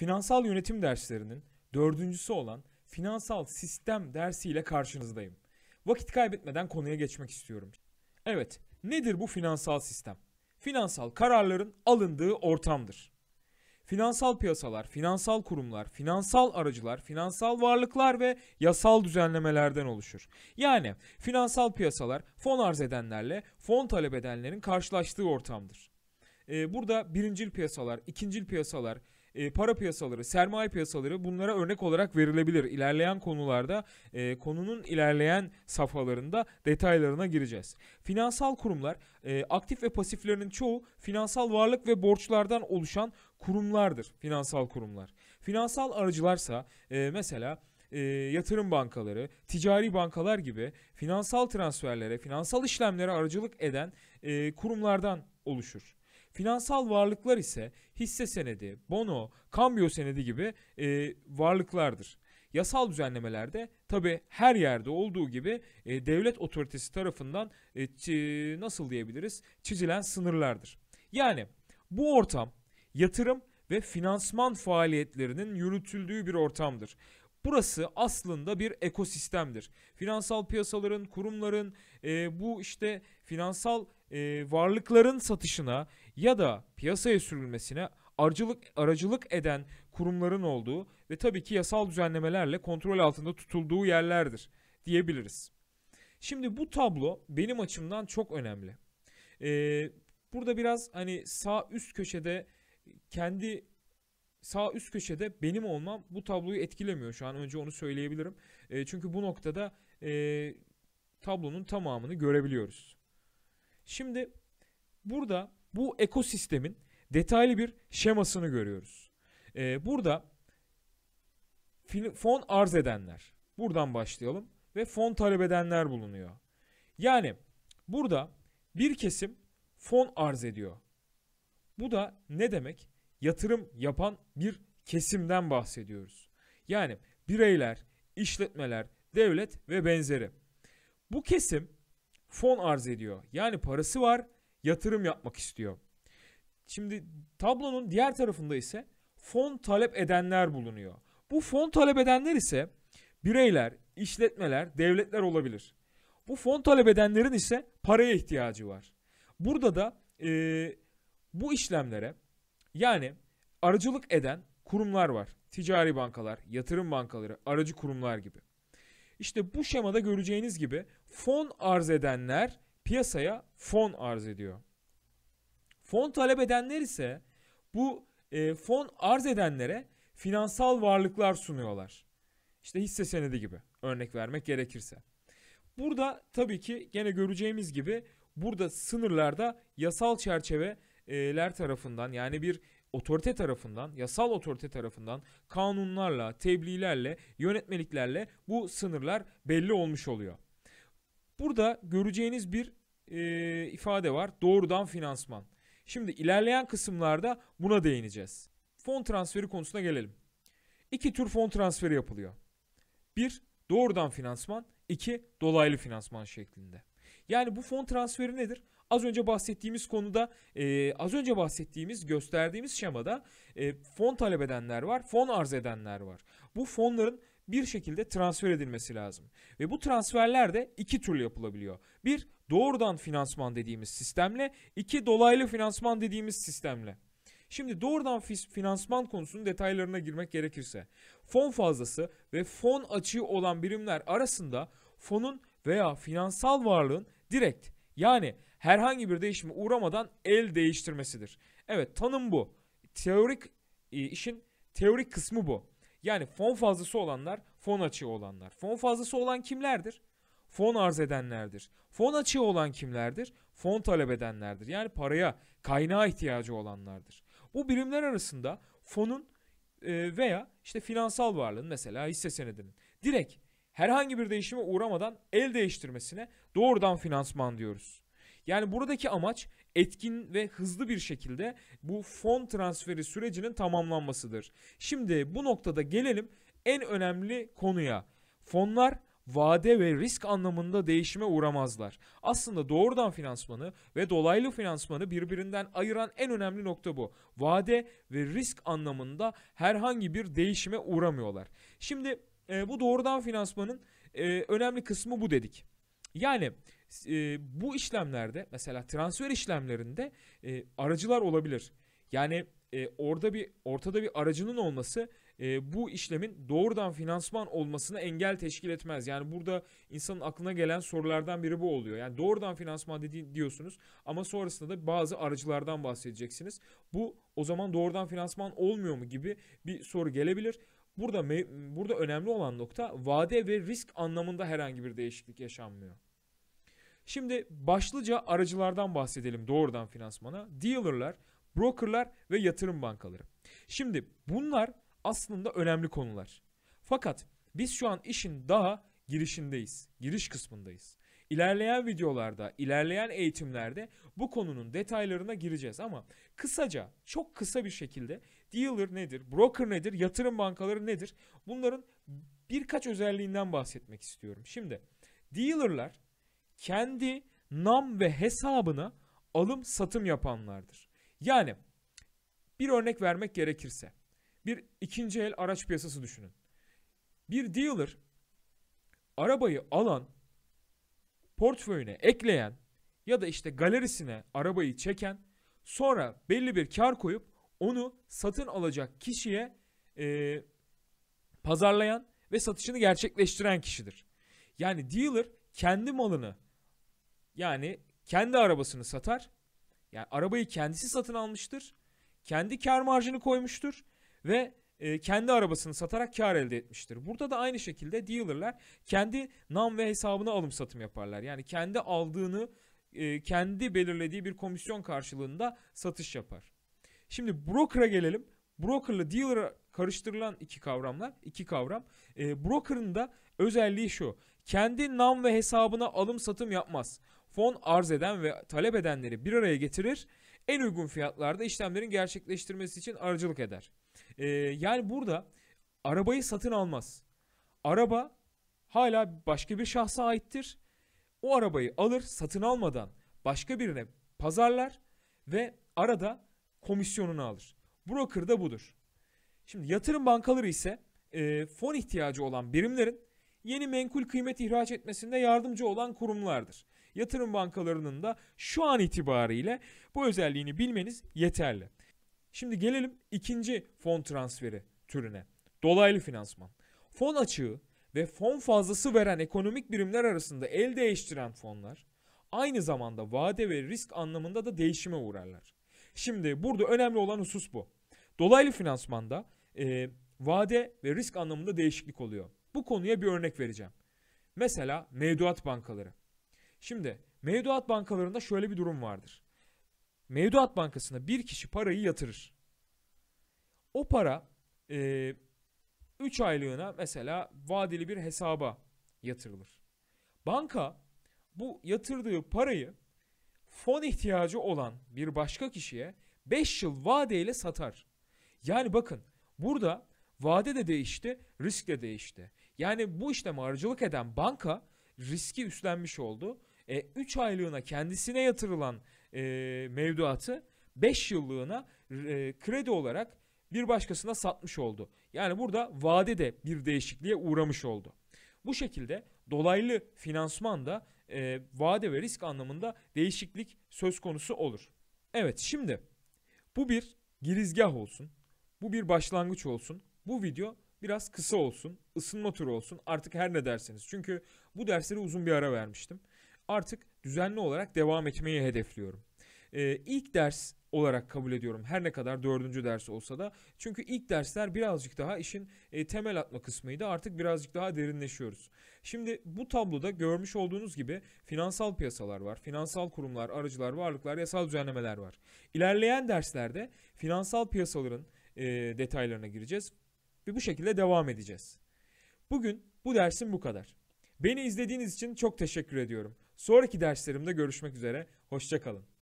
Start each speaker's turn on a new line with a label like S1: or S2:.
S1: Finansal yönetim derslerinin dördüncüsü olan finansal sistem dersiyle karşınızdayım. Vakit kaybetmeden konuya geçmek istiyorum. Evet, nedir bu finansal sistem? Finansal kararların alındığı ortamdır. Finansal piyasalar, finansal kurumlar, finansal aracılar, finansal varlıklar ve yasal düzenlemelerden oluşur. Yani finansal piyasalar fon arz edenlerle fon talep edenlerin karşılaştığı ortamdır. Ee, burada birincil piyasalar, ikincil piyasalar, e, para piyasaları, sermaye piyasaları bunlara örnek olarak verilebilir. İlerleyen konularda e, konunun ilerleyen safhalarında detaylarına gireceğiz. Finansal kurumlar e, aktif ve pasiflerinin çoğu finansal varlık ve borçlardan oluşan kurumlardır. Finansal kurumlar. Finansal aracılarsa e, mesela e, yatırım bankaları, ticari bankalar gibi finansal transferlere, finansal işlemlere aracılık eden e, kurumlardan oluşur. Finansal varlıklar ise hisse senedi, bono, kambiyo senedi gibi e, varlıklardır. Yasal düzenlemelerde tabi her yerde olduğu gibi e, devlet otoritesi tarafından e, nasıl diyebiliriz çizilen sınırlardır. Yani bu ortam yatırım ve finansman faaliyetlerinin yürütüldüğü bir ortamdır. Burası aslında bir ekosistemdir. Finansal piyasaların, kurumların, e, bu işte finansal e, varlıkların satışına ya da piyasaya sürülmesine aracılık, aracılık eden kurumların olduğu ve tabii ki yasal düzenlemelerle kontrol altında tutulduğu yerlerdir diyebiliriz. Şimdi bu tablo benim açımdan çok önemli. Ee, burada biraz hani sağ üst köşede kendi sağ üst köşede benim olmam bu tabloyu etkilemiyor şu an önce onu söyleyebilirim. E, çünkü bu noktada e, tablonun tamamını görebiliyoruz. Şimdi burada bu ekosistemin detaylı bir şemasını görüyoruz. Ee, burada fon arz edenler, buradan başlayalım ve fon talep edenler bulunuyor. Yani burada bir kesim fon arz ediyor. Bu da ne demek? Yatırım yapan bir kesimden bahsediyoruz. Yani bireyler, işletmeler, devlet ve benzeri. Bu kesim fon arz ediyor. Yani parası var yatırım yapmak istiyor. Şimdi tablonun diğer tarafında ise fon talep edenler bulunuyor. Bu fon talep edenler ise bireyler, işletmeler, devletler olabilir. Bu fon talep edenlerin ise paraya ihtiyacı var. Burada da e, bu işlemlere yani aracılık eden kurumlar var. Ticari bankalar, yatırım bankaları, aracı kurumlar gibi. İşte bu şemada göreceğiniz gibi fon arz edenler piyasaya fon arz ediyor. Fon talep edenler ise bu e, fon arz edenlere finansal varlıklar sunuyorlar. İşte hisse senedi gibi örnek vermek gerekirse. Burada tabii ki gene göreceğimiz gibi burada sınırlarda yasal çerçeveler tarafından yani bir otorite tarafından, yasal otorite tarafından kanunlarla, tebliğlerle, yönetmeliklerle bu sınırlar belli olmuş oluyor. Burada göreceğiniz bir e, ifade var. Doğrudan finansman. Şimdi ilerleyen kısımlarda buna değineceğiz. Fon transferi konusuna gelelim. İki tür fon transferi yapılıyor. Bir, doğrudan finansman. iki dolaylı finansman şeklinde. Yani bu fon transferi nedir? Az önce bahsettiğimiz konuda, e, az önce bahsettiğimiz, gösterdiğimiz şemada e, fon talep edenler var, fon arz edenler var. Bu fonların bir şekilde transfer edilmesi lazım. Ve bu transferler de iki türlü yapılabiliyor. Bir doğrudan finansman dediğimiz sistemle, iki dolaylı finansman dediğimiz sistemle. Şimdi doğrudan finansman konusunun detaylarına girmek gerekirse, fon fazlası ve fon açığı olan birimler arasında fonun veya finansal varlığın direkt yani herhangi bir değişime uğramadan el değiştirmesidir. Evet tanım bu. Teorik e, işin teorik kısmı bu. Yani fon fazlası olanlar fon açığı olanlar. Fon fazlası olan kimlerdir? Fon arz edenlerdir. Fon açığı olan kimlerdir? Fon talep edenlerdir. Yani paraya, kaynağa ihtiyacı olanlardır. Bu birimler arasında fonun e, veya işte finansal varlığın mesela hisse senedinin direkt herhangi bir değişime uğramadan el değiştirmesine doğrudan finansman diyoruz. Yani buradaki amaç etkin ve hızlı bir şekilde bu fon transferi sürecinin tamamlanmasıdır. Şimdi bu noktada gelelim en önemli konuya. Fonlar vade ve risk anlamında değişime uğramazlar. Aslında doğrudan finansmanı ve dolaylı finansmanı birbirinden ayıran en önemli nokta bu. Vade ve risk anlamında herhangi bir değişime uğramıyorlar. Şimdi e, bu doğrudan finansmanın e, önemli kısmı bu dedik. Yani e, bu işlemlerde mesela transfer işlemlerinde e, aracılar olabilir. Yani e, orada bir ortada bir aracının olması e, bu işlemin doğrudan finansman olmasına engel teşkil etmez. Yani burada insanın aklına gelen sorulardan biri bu oluyor. Yani doğrudan finansman dedi, diyorsunuz ama sonrasında da bazı aracılardan bahsedeceksiniz. Bu o zaman doğrudan finansman olmuyor mu gibi bir soru gelebilir. Burada burada önemli olan nokta vade ve risk anlamında herhangi bir değişiklik yaşanmıyor. Şimdi başlıca aracılardan bahsedelim doğrudan finansmana. Dealerlar, brokerlar ve yatırım bankaları. Şimdi bunlar aslında önemli konular. Fakat biz şu an işin daha girişindeyiz. Giriş kısmındayız. İlerleyen videolarda, ilerleyen eğitimlerde bu konunun detaylarına gireceğiz ama kısaca, çok kısa bir şekilde dealer nedir, broker nedir, yatırım bankaları nedir? Bunların birkaç özelliğinden bahsetmek istiyorum. Şimdi dealerlar kendi nam ve hesabına alım satım yapanlardır. Yani bir örnek vermek gerekirse bir ikinci el araç piyasası düşünün. Bir dealer arabayı alan, portföyüne ekleyen ya da işte galerisine arabayı çeken sonra belli bir kar koyup onu satın alacak kişiye e, pazarlayan ve satışını gerçekleştiren kişidir. Yani dealer kendi malını yani kendi arabasını satar. Yani arabayı kendisi satın almıştır. Kendi kar marjını koymuştur ve e, kendi arabasını satarak kar elde etmiştir. Burada da aynı şekilde dealerlar kendi nam ve hesabına alım satım yaparlar. Yani kendi aldığını e, kendi belirlediği bir komisyon karşılığında satış yapar. Şimdi broker'a gelelim. Broker'la dealer'a karıştırılan iki kavramlar, iki kavram. E, broker'ın da özelliği şu. Kendi nam ve hesabına alım satım yapmaz fon arz eden ve talep edenleri bir araya getirir. En uygun fiyatlarda işlemlerin gerçekleştirmesi için aracılık eder. Ee, yani burada arabayı satın almaz. Araba hala başka bir şahsa aittir. O arabayı alır satın almadan başka birine pazarlar ve arada komisyonunu alır. Broker da budur. Şimdi yatırım bankaları ise e, fon ihtiyacı olan birimlerin yeni menkul kıymet ihraç etmesinde yardımcı olan kurumlardır yatırım bankalarının da şu an itibariyle bu özelliğini bilmeniz yeterli. Şimdi gelelim ikinci fon transferi türüne. Dolaylı finansman. Fon açığı ve fon fazlası veren ekonomik birimler arasında el değiştiren fonlar aynı zamanda vade ve risk anlamında da değişime uğrarlar. Şimdi burada önemli olan husus bu. Dolaylı finansmanda e, vade ve risk anlamında değişiklik oluyor. Bu konuya bir örnek vereceğim. Mesela mevduat bankaları. Şimdi mevduat bankalarında şöyle bir durum vardır. Mevduat bankasına bir kişi parayı yatırır. O para e, aylığına mesela vadeli bir hesaba yatırılır. Banka bu yatırdığı parayı fon ihtiyacı olan bir başka kişiye 5 yıl vadeyle satar. Yani bakın burada vade de değişti, risk de değişti. Yani bu işlem aracılık eden banka riski üstlenmiş oldu e, 3 aylığına kendisine yatırılan e, mevduatı 5 yıllığına e, kredi olarak bir başkasına satmış oldu. Yani burada vade de bir değişikliğe uğramış oldu. Bu şekilde dolaylı finansman da e, vade ve risk anlamında değişiklik söz konusu olur. Evet şimdi bu bir girizgah olsun. Bu bir başlangıç olsun. Bu video biraz kısa olsun. ısınma turu olsun. Artık her ne derseniz. Çünkü bu derslere uzun bir ara vermiştim artık düzenli olarak devam etmeyi hedefliyorum. Ee, ilk ders olarak kabul ediyorum. Her ne kadar dördüncü ders olsa da. Çünkü ilk dersler birazcık daha işin e, temel atma kısmıydı. Artık birazcık daha derinleşiyoruz. Şimdi bu tabloda görmüş olduğunuz gibi finansal piyasalar var. Finansal kurumlar, aracılar, varlıklar, yasal düzenlemeler var. İlerleyen derslerde finansal piyasaların e, detaylarına gireceğiz. Ve bu şekilde devam edeceğiz. Bugün bu dersim bu kadar. Beni izlediğiniz için çok teşekkür ediyorum. Sonraki derslerimde görüşmek üzere. Hoşçakalın.